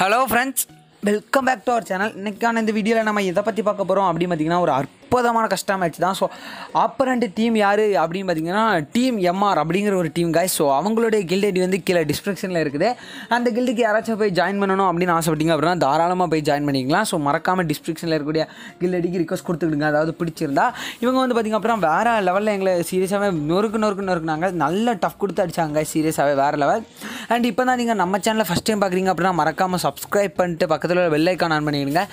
Hello friends welcome back to our channel இன்றைக்கான இந்த வீடியோவில் நம்ம எதை பற்றி பார்க்க போகிறோம் அப்படின்னு பார்த்தீங்கன்னா ஒரு அற்ப அற்புதமான கஷ்டம் மேட்ச் தான் ஸோ ஆப்பரண்ட் டீம் யார் அப்படின்னு பார்த்தீங்கன்னா டீம் எம்ஆர் அப்படிங்கிற ஒரு டீம் காய் ஸோ அவங்களுடைய கில்ட் ஐடி வந்து கீழே டிஸ்கிரிப்ஷனில் இருக்குது அந்த கில்டுக்கு யாராச்சும் போய் ஜாயின் பண்ணணும் அப்படின்னு ஆசைப்பட்டீங்க அப்படின்னா தாராளமாக போய் ஜாயின் பண்ணிக்கலாம் ஸோ மறக்காமல் டிஸ்கிரிப்ஷனில் இருக்கக்கூடிய கில்ட் ஐடிக்கு ரிக்வஸ்ட் கொடுத்துக்கிடுங்க அதாவது பிடிச்சிருந்தா இவங்க வந்து பார்த்திங்க அப்படின்னா வேறு லெவலில் எங்களை சீரியஸாகவே நொறுக்கு நொறுக்கு நொறுக்குனாங்க நல்ல டஃப் கொடுத்து அடித்தாங்க சீரியஸாகவே வேறு லெவல் அண்ட் இப்போ தான் நீங்கள் நம்ம சேனலில் ஃபஸ்ட் டைம் பார்க்குறீங்க அப்படின்னா மறக்காமல் சப்ஸ்கிரைப் பண்ணிட்டு பக்கத்தில் உள்ள வெள்ளைக்கான் ஆன் பண்ணிக்கிடுங்க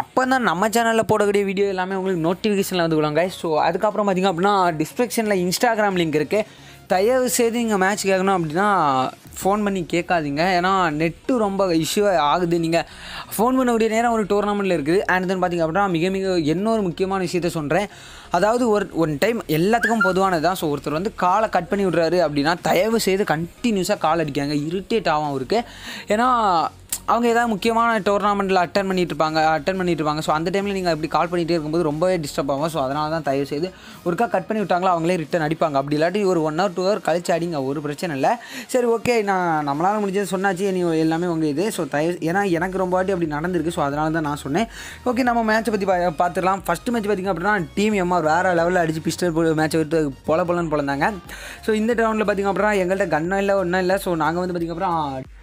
அப்போ தான் நம்ம சேனலில் போடக்கூடிய வீடியோ எல்லாமே உங்களுக்கு நோட்டிஃபிகேஷனில் வந்து விடுவாங்க ஸோ அதுக்கப்புறம் பார்த்திங்க அப்படின்னா டிஸ்கிரிப்ஷனில் இன்ஸ்டாகிராம் லிங்க் இருக்குது தயவு செய்து இங்கே மேட்ச் கேட்கணும் அப்படின்னா ஃபோன் பண்ணி கேட்காதீங்க ஏன்னா நெட்டு ரொம்ப இஷ்யூ ஆகுது நீங்கள் ஃபோன் பண்ணக்கூடிய நேரம் ஒரு டோர்னமெண்ட்டில் இருக்குது அண்ட் தென் பார்த்திங்க அப்படின்னா மிக மிக இன்னொரு முக்கியமான விஷயத்த சொல்கிறேன் அதாவது ஒரு ஒன் டைம் எல்லாத்துக்கும் பொதுவானது தான் ஸோ ஒருத்தர் வந்து காலை கட் பண்ணி விடுறாரு அப்படின்னா தயவு செய்து கண்டினியூஸாக கால் அடிக்காங்க இரிட்டேட் ஆகும் அவருக்கு ஏன்னா அவங்க ஏதாவது முக்கியமான டோர்னாமெண்ட்டில் அட்டன் பண்ணிட்டு இருப்பாங்க அட்டன் பண்ணிட்டு இருப்பாங்க ஸோ அந்த டைமில் நீங்கள் இப்படி கால் பண்ணிகிட்டே இருக்கும்போது ரொம்பவே டிஸ்டர்ப் ஆகும் ஸோ அதனால தான் தயவு செய்து ஒருக்கா கட் பண்ணி விட்டாங்களா அவங்களே ரிட்டன் அடிப்பாங்க அப்படி இல்லாட்டி ஒரு ஒன் ஹவர் டூ ஹவர் கழிச்சு அடிங்க ஒரு பிரச்சனை இல்லை சரி ஓகே நான் நம்மளால் முடிஞ்சது சொன்னாச்சு நீ எல்லாமே உங்கள் இது ஸோ தயவு ஏன்னா எனக்கு ரொம்ப வாட்டி அப்படி நடந்திருக்கு ஸோ அதனால தான் நான் சொன்னேன் ஓகே நம்ம மேட்சை பற்றி பார்த்துடலாம் ஃபஸ்ட்டு மேட்ச் பார்த்திங்க அப்படின்னா டீம் எம்ஆர் வேறு லெவலில் அடித்து பிஸ்டல் மேட்சை விட்டு பொல பொலன்னு பிறந்தாங்க ஸோ இந்த ரவுண்டில் பார்த்திங்க அப்படின்னா எங்கள்கிட்ட கண்ணம் இல்லை ஒன்றும் இல்லை ஸோ நாங்கள் வந்து பார்த்திங்க அப்புறம்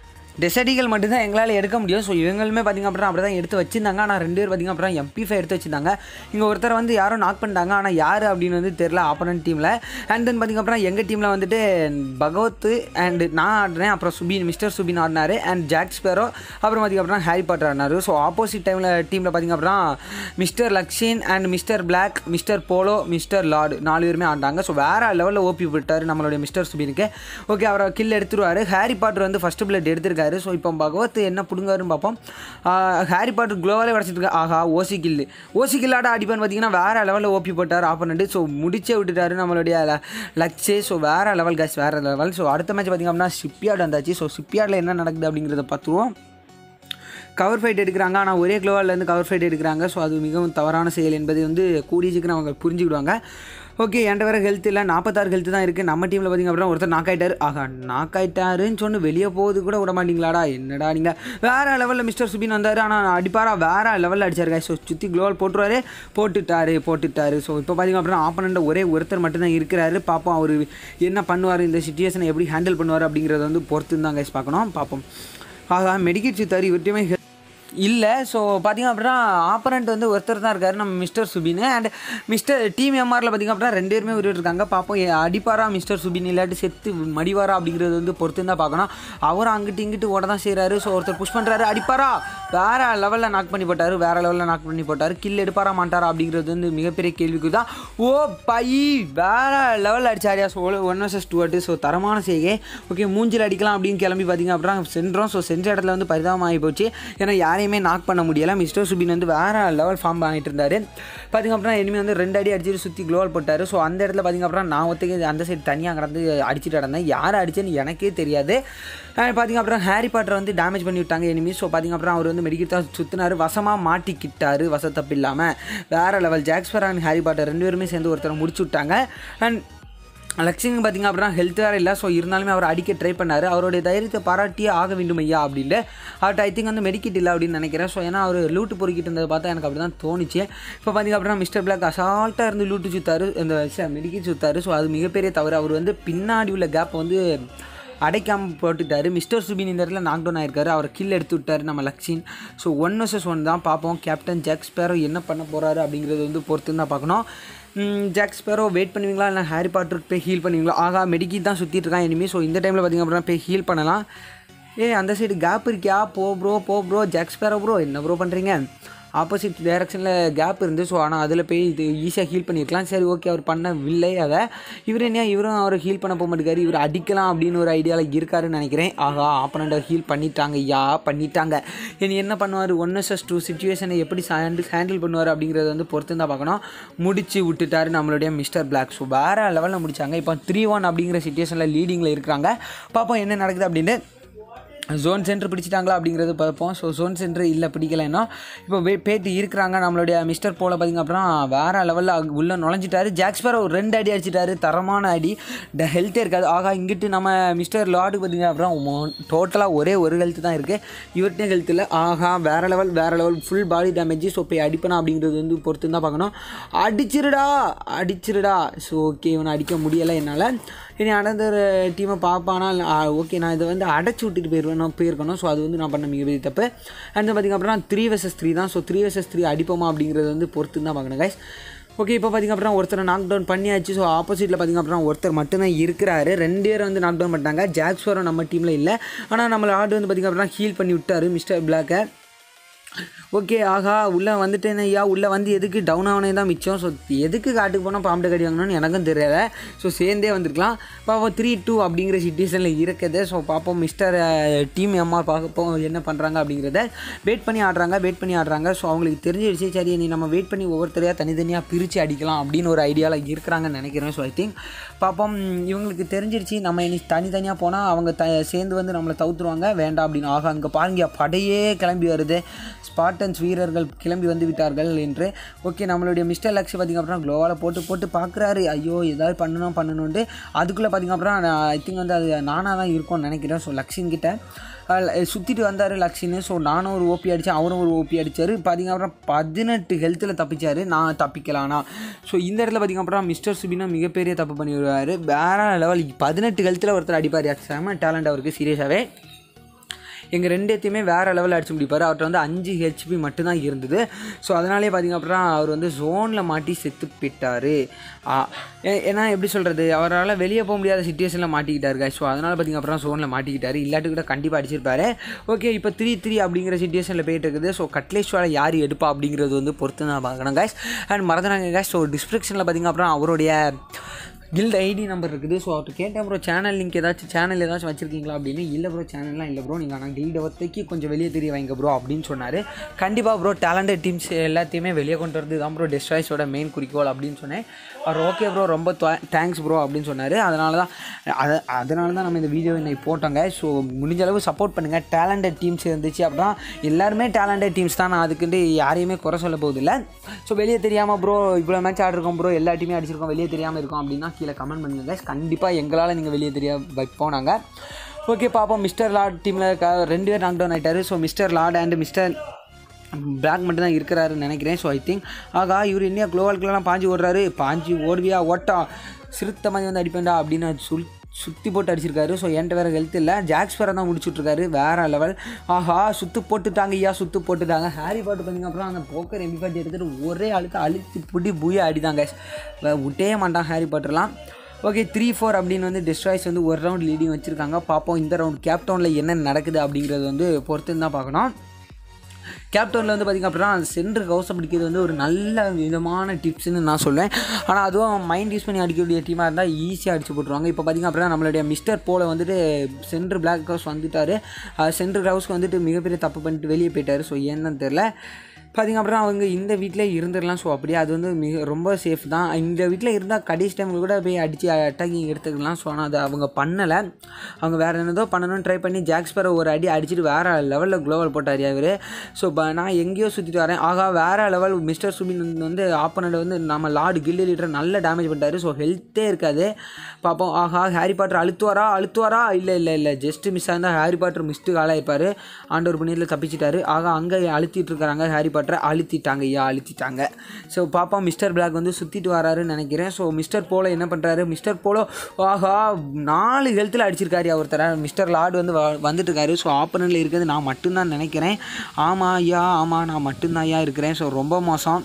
டெசடிகள் மட்டும்தான் எங்களால் எடுக்க முடியும் ஸோ இவங்களுமே பார்த்திங்க அப்படின்னா அப்படி தான் எடுத்து வச்சுருந்தாங்க ஆனால் ரெண்டு பேர் பார்த்திங்க அப்படின்னா எம்பி ஃபை எடுத்து வச்சுருந்தாங்க இங்கே ஒருத்தர் வந்து யாரும் நாக் பண்ணிட்டாங்க ஆனால் யார் அப்படின்னு வந்து தெரில ஆப்போனன்ட் டீமில் அண்ட் தென் பார்த்திங்க அப்படின்னா எங்கள் டீமில் வந்துட்டு பகவத் அண்ட் நான் ஆடினேன் அப்புறம் சுபின் மிஸ்டர் சுபின் ஆடினார் அண்ட் ஜாக் ஸ்பேரோ அப்புறம் பார்த்திங்க அப்படின்னா ஹாரி பாட்டர் ஆடினார் ஸோ ஆப்போசிட் டைமில் டீமில் பார்த்திங்க அப்படின்னா மிஸ்டர் லக்ஷின் and mister black mister polo mister lord நாலு பேருமே ஆண்டாங்க ஸோ வேறு லெவலில் ஓபி விட்டார் நம்மளுடைய மிஸ்டர் சுபினுக்கு ஓகே அவரை கில் எடுத்துருவார் ஹாரி பாட்டர் வந்து ஃபஸ்ட்டு பிளட் எடுத்திருக்காரு பிடிச்சிட்டாரு ஸோ இப்போ பகவத் என்ன பிடுங்காருன்னு பார்ப்போம் ஹாரி பாட்டர் குளோவாலே கிடச்சிட்டு ஆஹா ஓசி கில்லு ஓசி கில்லாட அடிப்பான்னு பார்த்தீங்கன்னா வேறு லெவலில் ஓப்பி போட்டார் ஆப்போனண்ட்டு ஸோ முடிச்சே விட்டுட்டாரு நம்மளுடைய லக்ஸே ஸோ வேறு லெவல் கேஸ் வேறு லெவல் ஸோ அடுத்த மேட்ச் பார்த்திங்க அப்படின்னா ஷிப்யார்டு வந்தாச்சு ஸோ ஷிப்யார்டில் என்ன நடக்குது அப்படிங்கிறத பார்த்துருவோம் கவர் ஃபைட் எடுக்கிறாங்க ஆனால் ஒரே க்ளோவாலேருந்து கவர் ஃபைட் எடுக்கிறாங்க ஸோ அது மிகவும் தவறான செயல் என்பதை வந்து கூடிய சீக்கிரம் அவங்க புரிஞ்சுக்கிடுவாங்க ஓகே என்கிட்ட வேறு ஹெல்த் இல்லை நாற்பத்தாறு ஹெல்த் தான் இருக்குது நம்ம டீமில் பார்த்திங்க அப்படின்னா ஒருத்தர் நாக் ஆகிட்டார் ஆகா நாக் ஆகிட்டாருன்னு சொன்னு வெளியே போகுது கூட விட மாட்டிங்களாடா என்னடா நீங்கள் வேறு லெவலில் மிஸ்டர் சுபின் வந்தார் ஆனால் அடிப்பாரா வேறு லெவலில் அடித்தார் ஸோ சுற்றி க்ளோவல் போட்டுருவாரு போட்டுட்டார் போட்டுட்டார் ஸோ இப்போ பார்த்திங்க அப்படின்னா ஆப்பனண்ட்டை ஒரே ஒருத்தர் மட்டும்தான் இருக்கிறாரு பார்ப்போம் அவர் என்ன பண்ணுவார் இந்த சுச்சுவேஷனை எப்படி ஹேண்டில் பண்ணுவார் அப்படிங்கிறத வந்து பொறுத்து தான் கைஸ் பார்க்கணும் பார்ப்போம் ஆகா மெடிக்கேட் சித்தார் இவர்கிட்டயுமே இல்லை ஸோ பார்த்திங்க அப்படின்னா ஆப்பரண்ட் வந்து ஒருத்தர் தான் இருக்கார் நம்ம mister Subin and mister team எம்ஆரில் பார்த்திங்க அப்படின்னா ரெண்டு பேருமே இருக்காங்க பார்ப்போம் அடிப்பாரா மிஸ்டர் சுபின் இல்லாட்டி செத்து மடிவாரா அப்படிங்கிறது வந்து பொறுத்து தான் பார்க்கணும் அவர் அங்கிட்டு இங்கிட்டு ஓட தான் செய்கிறாரு ஸோ ஒருத்தர் புஷ் பண்ணுறாரு அடிப்பாரா வேறு லெவலில் நாக் பண்ணி போட்டார் வேறு லெவலில் நாக் பண்ணி போட்டார் கில் எடுப்பாரா மாட்டாரா அப்படிங்கிறது வந்து மிகப்பெரிய கேள்விக்கு தான் ஓ பை வேறு லெவலில் அடிச்சாரியா ஸோ ஒன் வர்சஸ் டூ அட்டு ஸோ தரமான செய்கை ஓகே மூஞ்சில் அடிக்கலாம் அப்படின்னு கிளம்பி பார்த்தீங்க அப்புறம் சென்றோம் ஸோ சென்ற இடத்துல வந்து பரிதாபம் ஆகி போச்சு ஏன்னா யாரையுமே நாக் பண்ண முடியலை மிஸ்டர் சுபின் வந்து வேறு லெவல் ஃபார்ம் வாங்கிட்டு இருந்தார் பார்த்திங்க அப்படின்னா இனிமேல் வந்து ரெண்டு அடி அடிச்சுட்டு சுற்றி க்ளோவல் போட்டார் ஸோ அந்த இடத்துல பார்த்திங்க அப்படின்னா நான் ஒத்துக்க அந்த சைடு தனியாக கடந்து அடிச்சுட்டு நடந்தேன் யாரை அடிச்சேன்னு எனக்கே தெரியாது பார்த்திங்க அப்புறம் ஹாரி பாட்டர் வந்து டேமேஜ் பண்ணி விட்டாங்க ஸோ பார்த்திங்க அப்புறம் அவர் வந்து மெடிக்கிட்டு தான் சுற்றினார் வசமாக மாட்டிக்கிட்டார் வசத்தப்பு இல்லாமல் வேறு லெவல் ஜாக்ஸ்பர் அண்ட் ஹாரி பாட்டர் ரெண்டு பேருமே சேர்ந்து ஒருத்தர் முடிச்சு விட்டாங்க அண்ட் லக்ஷ்மி பார்த்திங்க அப்படின்னா ஹெல்த் வேறு இல்லை ஸோ இருந்தாலுமே அவர் அடிக்க ட்ரை பண்ணார் அவருடைய தைரியத்தை பாராட்டியே ஆக வேண்டும் ஐயா அப்படின்ட்டு பட் ஐ திங்க் வந்து மெடிக்கிட் இல்லை அப்படின்னு நினைக்கிறேன் ஸோ ஏன்னா அவர் லூட்டு பொறுக்கிட்டு இருந்ததை பார்த்தா எனக்கு அப்படி தான் தோணுச்சு இப்போ பார்த்திங்க அப்படின்னா மிஸ்டர் பிளாக் அசால்ட்டாக இருந்து லூட்டு சுத்தார் இந்த மெடிக்கிட் சுத்தார் ஸோ அது மிகப்பெரிய தவறு அவர் வந்து பின்னாடி உள்ள கேப்பை வந்து அடைக்காமல் போட்டுட்டாரு மிஸ்டர் சுபின் இந்த இடத்துல நாக் டவுன் ஆயிருக்காரு அவரை கில் எடுத்து விட்டார் நம்ம லக்ஷின் ஸோ ஒன் வர்சஸ் ஒன் தான் பார்ப்போம் கேப்டன் ஜாக் ஸ்பேரோ என்ன பண்ண போகிறாரு அப்படிங்கிறது வந்து பொறுத்து தான் பார்க்கணும் ஜாக் ஸ்பேரோ வெயிட் பண்ணுவீங்களா இல்லை ஹாரி பாட்ருக்கு போய் ஹீல் பண்ணுவீங்களா ஆகா மெடிக்கி தான் சுற்றிட்டு இருக்கான் இனிமேல் ஸோ இந்த டைமில் பார்த்திங்க அப்படின்னா போய் ஹீல் பண்ணலாம் ஏ அந்த சைடு கேப் இருக்கியா போ ப்ரோ போ ப்ரோ ஜாக் ஸ்பேரோ ப்ரோ என்ன ப்ரோ பண்ணுறீங்க ஆப்போசிட் டேரெக்ஷனில் கேப் இருந்து ஸோ ஆனால் அதில் போய் இது ஈஸியாக ஹீல் பண்ணியிருக்கலாம் சரி ஓகே அவர் பண்ணவில்லை அதை இவர் என்ன இவரும் அவர் ஹீல் பண்ண போக மாட்டேங்காரு இவர் அடிக்கலாம் அப்படின்னு ஒரு ஐடியாவில் இருக்காருன்னு நினைக்கிறேன் ஆஹா ஆப்பனண்ட்டை ஹீல் பண்ணிட்டாங்க யா பண்ணிட்டாங்க இனி என்ன பண்ணுவார் ஒன் எஸ் டூ சுச்சுவேஷனை எப்படி ஹேண்டில் ஹேண்டில் பண்ணுவார் அப்படிங்கிறத வந்து பொறுத்து தான் பார்க்கணும் முடிச்சு விட்டுட்டார் நம்மளுடைய மிஸ்டர் பிளாக் ஸோ வேறு லெவலில் முடித்தாங்க இப்போ த்ரீ ஒன் அப்படிங்கிற சுச்சுவேஷனில் லீடிங்கில் இருக்கிறாங்க பார்ப்போம் என்ன நடக்குது அப்படின்னு ஜோன் சென்டர் பிடிச்சிட்டாங்களா அப்படிங்கிறது பார்ப்போம் ஸோ ஜோன் சென்டர் இல்லை பிடிக்கலைன்னா இப்போ பேட்டி இருக்கிறாங்க நம்மளுடைய மிஸ்டர் போல பார்த்திங்க அப்படின்னா வேறு லெவலில் உள்ளே நுழைஞ்சிட்டாரு ஜாக்ஸ்பர் ஒரு ரெண்டு அடி அடிச்சிட்டாரு தரமான அடி ட ஹெல்த்தே இருக்காது ஆகா இங்கிட்டு நம்ம மிஸ்டர் லார்டு பார்த்திங்க அப்படின்னா டோட்டலாக ஒரே ஒரு ஹெல்த்து தான் இருக்குது இவர்கிட்ட ஹெல்த் இல்லை ஆகா வேறு லெவல் வேறு level full body damage so போய் அடிப்பனா அப்படிங்கிறது வந்து பொறுத்து தான் பார்க்கணும் அடிச்சிருடா அடிச்சிருடா ஸோ ஓகே இவனை அடிக்க முடியலை என்னால் இனி அனதர் டீமை பார்ப்பானா ஓகே நான் இதை வந்து அடைச்சி விட்டுட்டு போயிருவேன் நான் போயிருக்கணும் ஸோ அது வந்து நான் பண்ண மிகப்பெரிய தப்பு அண்ட் பார்த்திங்க அப்படின்னா த்ரீ வர்சஸ் த்ரீ தான் ஸோ த்ரீ வர்சஸ் த்ரீ அடிப்போமா அப்படிங்கிறது வந்து பொறுத்து தான் பார்க்கணும் கைஸ் ஓகே இப்போ பார்த்திங்க அப்படின்னா ஒருத்தரை நாக் டவுன் பண்ணியாச்சு ஸோ ஆப்போசிட்டில் பார்த்திங்க அப்படின்னா ஒருத்தர் மட்டும்தான் இருக்கிறாரு ரெண்டு பேர் வந்து நாக் டவுன் பண்ணிட்டாங்க ஜாக்ஸ்வரம் நம்ம டீமில் இல்லை ஆனால் நம்மளை ஆர்டர் வந்து பார்த்திங்க அப்படின்னா ஹீல் பண்ணி விட்டார் மிஸ்டர் பிளாக்கை ஓகே ஆகா உள்ளே வந்துட்டேன் ஐயா உள்ளே வந்து எதுக்கு டவுன் ஆனே தான் மிச்சம் ஸோ எதுக்கு காட்டுக்கு போனால் பாம்பு கடி வாங்கணும்னு எனக்கும் தெரியல ஸோ சேர்ந்தே வந்திருக்கலாம் பாப்போம் த்ரீ டூ அப்படிங்கிற சுச்சுவேஷனில் இருக்குது ஸோ பார்ப்போம் மிஸ்டர் டீம் எம்மா பார்ப்போம் என்ன பண்ணுறாங்க அப்படிங்கிறத வெயிட் பண்ணி ஆடுறாங்க வெயிட் பண்ணி ஆடுறாங்க ஸோ அவங்களுக்கு விஷயம் சரி நீ நம்ம வெயிட் பண்ணி ஒவ்வொருத்தரையாக தனித்தனியாக பிரித்து அடிக்கலாம் அப்படின்னு ஒரு ஐடியாவில் இருக்கிறாங்கன்னு நினைக்கிறேன் ஸோ ஐ திங்க் பார்ப்போம் இவங்களுக்கு தெரிஞ்சிருச்சு நம்ம இனி தனித்தனியாக போனால் அவங்க த சேர்ந்து வந்து நம்மளை தவுத்துருவாங்க வேண்டாம் அப்படின்னு ஆகா அங்கே பாருங்க படையே கிளம்பி வருது ஸ்பார்டன்ஸ் வீரர்கள் கிளம்பி வந்து விட்டார்கள் என்று ஓகே நம்மளுடைய மிஸ்டர் லக்ஸ் பார்த்திங்க அப்புறம் க்ளோவால் போட்டு போட்டு பார்க்குறாரு ஐயோ ஏதாவது பண்ணணும் பண்ணணுன்ட்டு அதுக்குள்ளே பார்த்திங்க நான் ஐ திங்க் வந்து அது நானாக தான் இருக்கும்னு நினைக்கிறேன் ஸோ லக்ஷின்கிட்ட சுற்றிட்டு வந்தார் லக்ஷின்னு ஸோ நானும் ஒரு ஓபி அடித்தேன் அவரும் ஒரு ஓபி அடித்தார் பார்த்திங்க அப்புறம் பதினெட்டு ஹெல்த்தில் தப்பிச்சார் நான் தப்பிக்கலானா ஸோ இந்த இடத்துல பார்த்திங்க அப்புறம் மிஸ்டர் சுபினா மிகப்பெரிய தப்பு பண்ணிடுவார் வேற லெவல் பதினெட்டு ஹெல்த்தில் ஒருத்தர் அடிப்பார் செம டேலண்ட் அவருக்கு சீரியஸாகவே எங்கள் ரெண்டுத்தையுமே வேறு லெவலில் அடிச்சு முடிப்பார் அவர்கிட்ட வந்து அஞ்சு ஹெச்பி மட்டும்தான் இருந்தது ஸோ அதனாலே பார்த்திங்க அப்புறம் அவர் வந்து ஜோனில் மாட்டி செத்து போயிட்டார் ஏன்னா எப்படி சொல்கிறது அவரால் வெளியே போக முடியாத சுச்சுவேஷனில் மாட்டிக்கிட்டார் ஸோ அதனால் பார்த்திங்க அப்புறம் ஜோனில் மாட்டிக்கிட்டார் இல்லாட்டி கூட கண்டிப்பாக அடிச்சிருப்பார் ஓகே இப்போ த்ரீ த்ரீ அப்படிங்கிற சுச்சுவேஷனில் போயிட்டு இருக்குது ஸோ கட்லேஷ்வால யார் எடுப்பா அப்படிங்கிறது வந்து பொறுத்து நான் பார்க்கணும் கைஸ் அண்ட் மறந்துடாங்க கைஸ் ஸோ டிஸ்கிரிப்ஷனில் பார்த்திங்க அப்புறம் அவருடைய கில்ட் ஐடி நம்பர் இருக்குது ஸோ அவர்கிட்ட கேட்டேன் ப்ரோ சேனல் லிங்க் ஏதாச்சும் சேனல் ஏதாச்சும் வச்சிருக்கீங்களா அப்படின்னு இல்லை ப்ரோ சேனல்லாம் இல்லை ப்ரோ நீங்கள் ஆனால் கில்டை ஒத்தைக்கு கொஞ்சம் வெளியே தெரிய வைங்க ப்ரோ அப்படின்னு சொன்னார் கண்டிப்பாக ப்ரோ டேலண்டட் டீம்ஸ் எல்லாத்தையுமே வெளியே கொண்டு வரது தான் ப்ரோ டெஸ்ட்ராய்ஸோட மெயின் குறிக்கோள் அப்படின்னு சொன்னேன் அவர் ஓகே ப்ரோ ரொம்ப தேங்க்ஸ் ப்ரோ அப்படின்னு சொன்னார் அதனால தான் அதை அதனால தான் நம்ம இந்த வீடியோ இன்னைக்கு போட்டோங்க ஸோ முடிஞ்ச அளவு சப்போர்ட் பண்ணுங்கள் டேலண்டட் டீம்ஸ் இருந்துச்சு அப்படின்னா எல்லாருமே டேலண்டட் டீம்ஸ் தான் நான் அதுக்குன்ட்டு யாரையுமே குறை சொல்ல இல்லை ஸோ வெளியே தெரியாமல் ப்ரோ இவ்வளோ மேட்ச் ஆடிருக்கோம் ப்ரோ எல்லா டீமே அடிச்சிருக்கோம் வெளியே தெரியாமல் இருக்கும் அப்படின்னா கீழே கமெண்ட் பண்ணுங்க கைஸ் கண்டிப்பாக எங்களால் நீங்கள் வெளியே தெரிய வைப்போம் நாங்கள் ஓகே பார்ப்போம் மிஸ்டர் லார்ட் டீமில் இருக்க ரெண்டு பேர் லாக்டவுன் டவுன் ஆகிட்டாரு so mister lord and mister black மட்டும் தான் இருக்கிறாருன்னு நினைக்கிறேன் ஸோ ஐ திங்க் ஆகா இவர் இன்னும் குளோவால்குலாம் பாஞ்சு ஓடுறாரு பாஞ்சு ஓடுவியா ஓட்டா சிறுத்த மாதிரி வந்து அடிப்பேன்டா அப்படின்னு சொல்லி சுற்றி போட்டு அடிச்சிருக்காரு ஸோ என்கிட்ட வேறு ஹெல்த் இல்லை ஜாக்ஸ் வேறு தான் முடிச்சுட்ருக்காரு வேறு லெவல் ஆஹா சுத்து போட்டுட்டாங்க ஐயா சுத்து போட்டுட்டாங்க ஹாரி பாட்டு பண்ணிங்க அப்புறம் அந்த போக்கர் எம்பி பாட்டி எடுத்துகிட்டு ஒரே அழுத்து அழுத்து பிடி புய அடிதாங்க விட்டே மாட்டான் ஹாரி பாட்டர்லாம் ஓகே த்ரீ ஃபோர் அப்படின்னு வந்து டிஸ்ட்ராய்ஸ் வந்து ஒரு ரவுண்ட் லீடிங் வச்சுருக்காங்க பார்ப்போம் இந்த ரவுண்ட் கேப்டவுனில் என்ன நடக்குது அப்படிங்கிறது வந்து பொறுத்து தான் பார்க்கணும் கேப்டனில் வந்து பார்த்திங்க அப்படின்னா சென்ட்ரு கவுஸ் அடிக்கிறது வந்து ஒரு நல்ல விதமான டிப்ஸ்ன்னு நான் சொல்லுவேன் ஆனால் அதுவும் மைண்ட் யூஸ் பண்ணி அடிக்கக்கூடிய டீமாக இருந்தால் ஈஸியாக அடிச்சு போட்டுருவாங்க இப்போ பார்த்திங்க அப்படின்னா நம்மளுடைய மிஸ்டர் போல வந்துட்டு சென்ட்ரு பிளாக் ஹவுஸ் வந்துட்டார் சென்ட்ரு ஹவுஸ்க்கு வந்துட்டு மிகப்பெரிய தப்பு பண்ணிட்டு வெளியே போயிட்டார் ஸோ ஏன்னு தெரில பார்த்திங்க அப்புறம் அவங்க இந்த வீட்டிலே இருந்துடலாம் ஸோ அப்படியே அது வந்து மிக ரொம்ப சேஃப் தான் இந்த வீட்டில் இருந்தால் கடைசி டைமில் கூட போய் அடித்து அட்டாக்கிங் எடுத்துக்கலாம் ஸோ ஆனால் அதை அவங்க பண்ணலை அவங்க வேறு என்னதோ பண்ணணும்னு ட்ரை பண்ணி ஜாக்ஸ்பரை ஒரு அடி அடிச்சுட்டு வேறு லெவலில் குளோவல் போட்டார் அவர் ஸோ நான் எங்கேயோ சுற்றிட்டு வரேன் ஆகா வேறு லெவல் மிஸ்டர் சுமின் வந்து ஆப்பனண்ட் வந்து நம்ம லார்டு கில்லி லீடர் நல்ல டேமேஜ் பண்ணிட்டார் ஸோ ஹெல்த்தே இருக்காது பார்ப்போம் ஆகா ஹாரி பாட்டர் அழுத்துவாரா அழுத்துவாரா இல்லை இல்லை இல்லை ஜஸ்ட்டு மிஸ் ஆகிருந்தால் ஹாரி பாட்டர் மிஸ்ட்டு காலாயிருப்பார் ஆண்டவர் பண்ணியில் தப்பிச்சிட்டாரு ஆகா அங்கே அழுத்திட்டு இருக்கிறாங்க ஹாரி பாட்டர் பட்டரை அழுத்திட்டாங்க ஐயா அழுத்திட்டாங்க ஸோ பாப்பா மிஸ்டர் பிளாக் வந்து சுற்றிட்டு வராருன்னு நினைக்கிறேன் ஸோ மிஸ்டர் போலோ என்ன பண்ணுறாரு மிஸ்டர் போலோ ஆஹா நாலு ஹெல்த்தில் அடிச்சிருக்காரு ஒருத்தர் மிஸ்டர் லார்டு வந்து வந்துட்டுருக்காரு ஸோ ஆப்பனில் இருக்கிறது நான் மட்டும்தான் நினைக்கிறேன் ஆமாம் ஐயா ஆமாம் நான் மட்டும்தான் ஐயா இருக்கிறேன் ஸோ ரொம்ப மோசம்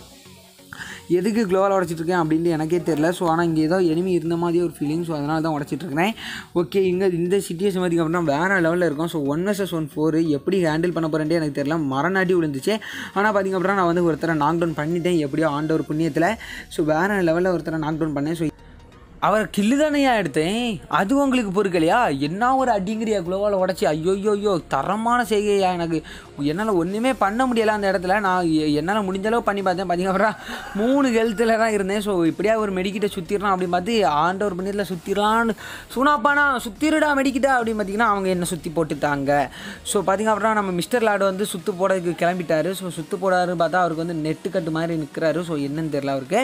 எதுக்கு க்ளோவால் உடச்சிட்ருக்கேன் அப்படின்னு எனக்கே தெரில ஸோ ஆனால் இங்கே ஏதோ எனிமி இருந்த மாதிரியே ஒரு ஃபீலிங் ஸோ அதனால தான் உடச்சிட்ருக்கிறேன் ஓகே இங்கே இந்த சிச்சுவேஷன் பார்த்திங்க அப்படின்னா வேறு லெவலில் இருக்கும் ஸோ ஒன் எஸ்எஸ் ஒன் ஃபோர் எப்படி ஹேண்டில் பண்ண போகிறேன்டே எனக்கு தெரியல மரணாடி விழுந்துச்சு ஆனால் பார்த்திங்க அப்படின்னா நான் வந்து ஒருத்தரை நாக் டவுன் பண்ணிட்டேன் எப்படியோ ஆண்டவர் புண்ணியத்தில் ஸோ வேறு லெவலில் ஒருத்தரை நாக் டவுன் பண்ணேன் ஸோ அவரை கில்லு தானையா எடுத்தேன் அது உங்களுக்கு பொறுக்கலையா என்ன ஒரு அடிங்கிறியா குளோவால் உடச்சி ஐயோ ஐயோ தரமான செய்கையா எனக்கு என்னால் ஒன்றுமே பண்ண முடியலை அந்த இடத்துல நான் என்னால் முடிஞ்ச அளவு பண்ணி பார்த்தேன் பார்த்தீங்க அப்புறம் மூணு ஹெல்த்தில் தான் இருந்தேன் ஸோ இப்படியா ஒரு மெடிக்கிட்ட சுற்றிடலாம் அப்படின்னு பார்த்து ஆண்டவர் பண்ணியில் சுற்றிடலான்னு சுனாப்பானா சுற்றிடுடா மெடிக்கிட்டா அப்படின்னு பார்த்தீங்கன்னா அவங்க என்ன சுற்றி போட்டுட்டாங்க ஸோ பார்த்தீங்க அப்புறம் நம்ம மிஸ்டர் லாடு வந்து சுற்று போடக்கு கிளம்பிட்டார் ஸோ சுற்று போடாரு பார்த்தா அவருக்கு வந்து நெட்டு கட்டு மாதிரி நிற்கிறாரு ஸோ என்னன்னு தெரில அவருக்கு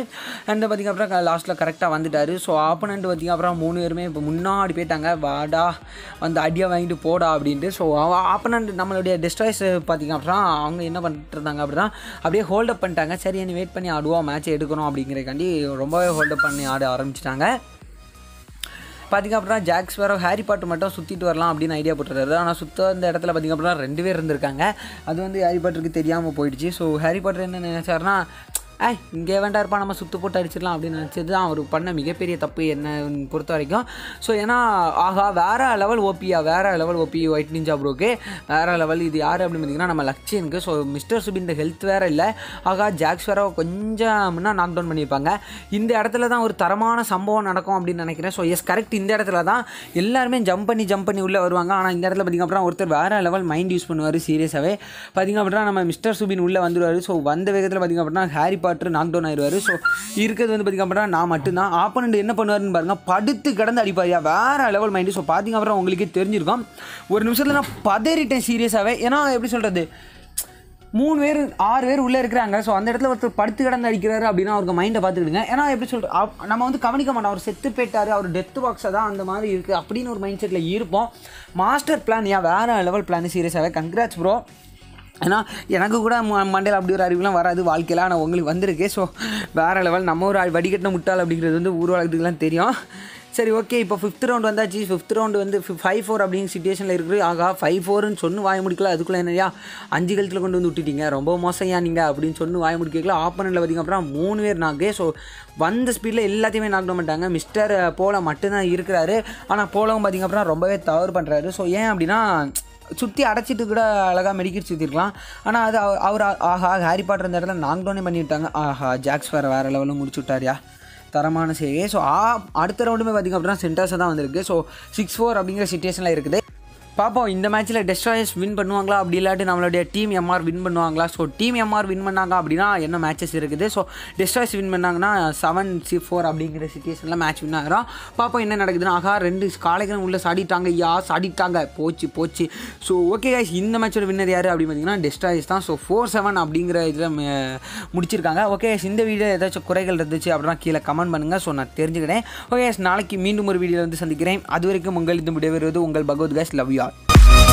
அந்த பார்த்திங்க அப்புறம் லாஸ்ட்டில் கரெக்டாக வந்துட்டார் ஸோ ஆப்பனண்ட் பார்த்திங்க அப்புறம் மூணு பேருமே இப்போ முன்னாடி போயிட்டாங்க வாடா வந்து அடியாக வாங்கிட்டு போடா அப்படின்ட்டு ஸோ ஆப்பனண்ட் நம்மளுடைய டெஸ்ட்ராய்ஸ் பார்த்திங்க அப்படின்னா அவங்க என்ன பண்ணிட்டு இருந்தாங்க அப்படின்னா அப்படியே ஹோல்டப் பண்ணிட்டாங்க சரி என்ன வெயிட் பண்ணி ஆடுவோம் மேட்ச் எடுக்கணும் அப்படிங்கிறக்காண்டி ரொம்பவே ஹோல்டப் பண்ணி ஆட ஆரம்பிச்சிட்டாங்க பார்த்திங்க அப்படின்னா ஜாக்ஸ் வேறு ஹாரி பாட்டர் மட்டும் சுற்றிட்டு வரலாம் அப்படின்னு ஐடியா போட்டுறாரு ஆனால் சுத்த அந்த இடத்துல பார்த்திங்க அப்படின்னா ரெண்டு பேர் இருந்திருக்காங்க அது வந்து ஹாரி பாட்டருக்கு தெரியாமல் போயிடுச்சு ஸோ ஹாரி பாட்டர் என்ன நினைச்சாருன்னா ஐ இங்கே வேண்டாம் இருப்பா நம்ம சுற்று போட்டு அடிச்சிடலாம் அப்படின்னு நினச்சது தான் அவர் பண்ண மிகப்பெரிய தப்பு என்ன பொறுத்த வரைக்கும் ஸோ ஏன்னா ஆகா வேறு லெவல் ஓபியா வேறு லெவல் ஓபி ஒயிட் நிஞ்சா ப்ரோக்கு வேறு லெவல் இது யார் அப்படின்னு பார்த்தீங்கன்னா நம்ம லக்ஷனுக்கு ஸோ மிஸ்டர் சுபின் ஹெல்த் வேறு இல்லை ஆகா ஜாக்ஸ் வேற கொஞ்சம் முன்னா நாக் டவுன் பண்ணியிருப்பாங்க இந்த இடத்துல தான் ஒரு தரமான சம்பவம் நடக்கும் அப்படின்னு நினைக்கிறேன் ஸோ எஸ் கரெக்ட் இந்த இடத்துல தான் எல்லாருமே ஜம்ப் பண்ணி ஜம்ப் பண்ணி உள்ளே வருவாங்க ஆனால் இந்த இடத்துல பார்த்திங்க அப்புறம் ஒருத்தர் வேறு லெவல் மைண்ட் யூஸ் பண்ணுவார் சீரியஸாகவே பார்த்திங்க அப்படின்னா நம்ம மிஸ்டர் சுபின் உள்ளே வந்துடுவார் ஸோ வந்த வேகத்தில் பார்த்திங்க அப்படின்னா ஹாரி நிப்பாட்டு நாக் டவுன் ஆயிடுவார் ஸோ இருக்கிறது வந்து பார்த்திங்க நான் மட்டும்தான் ஆப்பனண்ட் என்ன பண்ணுவார்னு பாருங்கள் படுத்து கடந்து அடிப்பாரியா வேறு லெவல் மைண்டு ஸோ பார்த்திங்க அப்புறம் உங்களுக்கே தெரிஞ்சிருக்கும் ஒரு நிமிஷத்தில் நான் பதறிட்டேன் சீரியஸாகவே ஏன்னா எப்படி சொல்கிறது மூணு பேர் ஆறு பேர் உள்ளே இருக்கிறாங்க ஸோ அந்த இடத்துல ஒருத்தர் படுத்து கிடந்து அடிக்கிறாரு அப்படின்னா அவருக்கு மைண்டை பார்த்துக்கிடுங்க ஏன்னா எப்படி சொல்கிறோம் நம்ம வந்து கவனிக்க மாட்டோம் அவர் செத்து போயிட்டார் அவர் டெத்து பாக்ஸாக தான் அந்த மாதிரி இருக்குது அப்படின்னு ஒரு மைண்ட் செட்டில் இருப்போம் மாஸ்டர் பிளான் ஏன் வேறு லெவல் பிளான் சீரியஸாகவே கங்க்ராட்ஸ் ப்ரோ ஏன்னா எனக்கு கூட மண்டையில் அப்படி ஒரு அறிவுலாம் வராது வாழ்க்கையில் ஆனால் உங்களுக்கு வந்திருக்கு ஸோ வேறு லெவல் நம்ம ஒரு வடிகட்டின முட்டாள் அப்படிங்கிறது வந்து ஊர் தெரியும் சரி ஓகே இப்போ ஃபிஃப்த் ரவுண்ட் வந்தாச்சு ஃபிஃப்த் ரவுண்டு வந்து ஃபைவ் ஃபோர் அப்படிங்கிற சுச்சுவேஷனில் இருக்குது ஆகா ஃபைவ் ஃபோர்னு சொன்னு வாய முடிக்கல அதுக்குள்ளே என்னையா அஞ்சு கழுத்தில் கொண்டு வந்து விட்டுட்டீங்க ரொம்ப மோசம் ஏன் நீங்கள் அப்படின்னு சொன்னு வாய முடிக்கல ஆப்பனில் பார்த்திங்க அப்புறம் மூணு பேர் நாக்கு ஸோ வந்த ஸ்பீடில் எல்லாத்தையுமே நாக்க மாட்டாங்க மிஸ்டர் போல மட்டும்தான் இருக்கிறாரு ஆனால் போலவும் பார்த்திங்க அப்புறம் ரொம்பவே தவறு பண்ணுறாரு ஸோ ஏன் அப்படின்னா சுற்றி அடைச்சிட்டு கூட அழகாக மெடிக்கல் சுற்றிருக்கலாம் ஆனால் அது அவர் ஆஹா ஹாரி பாட்டர் இந்த இடத்துல டோனே பண்ணிவிட்டாங்க ஆஹா ஜாக்ஸ் வேறு வேறு லெவலில் முடிச்சு விட்டாரியா தரமான செய்தி ஸோ அடுத்த ரவுண்டுமே பார்த்திங்க அப்படின்னா சென்டர்ஸாக தான் வந்திருக்கு ஸோ சிக்ஸ் ஃபோர் அப்படிங்கிற சுச்சுவேஷனில் இருக்குது பார்ப்போம் இந்த மேட்ச்சில் டெஸ்ட்ராயர்ஸ் வின் பண்ணுவாங்களா அப்படி இல்லாட்டி நம்மளுடைய டீம் எம்ஆர் வின் பண்ணுவாங்களா ஸோ டீம் எம்ஆர் வின் பண்ணாங்க அப்படின்னா என்ன மேட்சஸ் இருக்குது ஸோ டெஸ்ட்ராய்ஸ் வின் பண்ணாங்கன்னா செவன் சி ஃபோர் அப்படிங்கிற சுச்சுவேஷனில் மேட்ச் வின் ஆகிறோம் பாப்போம் என்ன நடக்குதுன்னா ஆகா ரெண்டு காலைக்கிறம் உள்ளே சாடிட்டாங்க யா சாடிட்டாங்க போச்சு போச்சு ஸோ ஓகே கைஸ் இந்த மேட்சோட வின்னர் யார் அப்படின்னு பார்த்தீங்கன்னா டெஸ்ட்ராயர்ஸ் தான் ஸோ ஃபோர் செவன் அப்படிங்கிற இதில் முடிச்சிருக்காங்க ஓகே இந்த வீடியோ ஏதாச்சும் குறைகள் இருந்துச்சு அப்படின்னா கீழே கமெண்ட் பண்ணுங்கள் ஸோ நான் தெரிஞ்சுக்கிறேன் ஓகே நாளைக்கு மீண்டும் ஒரு வீடியோ வந்து சந்திக்கிறேன் அது வரைக்கும் உங்கள் இந்த முடிவு உங்கள் Bhagavath guys love you out.